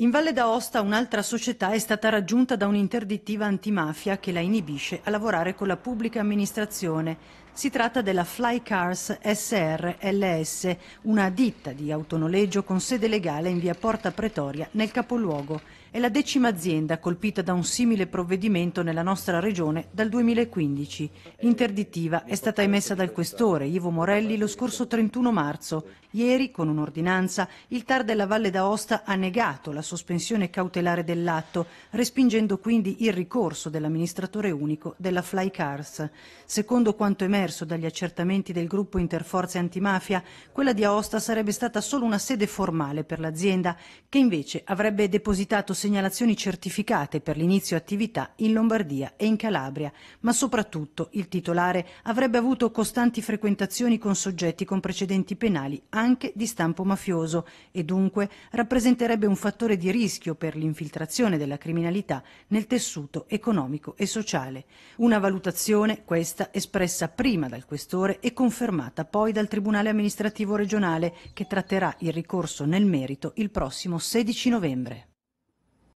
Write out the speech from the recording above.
In Valle d'Aosta un'altra società è stata raggiunta da un'interdittiva antimafia che la inibisce a lavorare con la pubblica amministrazione. Si tratta della Flycars SRLS, una ditta di autonoleggio con sede legale in via Porta Pretoria, nel capoluogo. È la decima azienda colpita da un simile provvedimento nella nostra regione dal 2015. L'interdittiva è stata emessa dal questore Ivo Morelli lo scorso 31 marzo. Ieri, con un'ordinanza, il TAR della Valle d'Aosta ha negato la sospensione cautelare dell'atto, respingendo quindi il ricorso dell'amministratore unico della Flycars. Secondo quanto emerso dagli accertamenti del gruppo Interforze Antimafia, quella di Aosta sarebbe stata solo una sede formale per l'azienda, che invece avrebbe depositato segnalazioni certificate per l'inizio attività in Lombardia e in Calabria, ma soprattutto il titolare avrebbe avuto costanti frequentazioni con soggetti con precedenti penali anche di stampo mafioso e dunque rappresenterebbe un fattore fattore di rischio per l'infiltrazione della criminalità nel tessuto economico e sociale. Una valutazione, questa, espressa prima dal questore e confermata poi dal Tribunale amministrativo regionale che tratterà il ricorso nel merito il prossimo 16 novembre.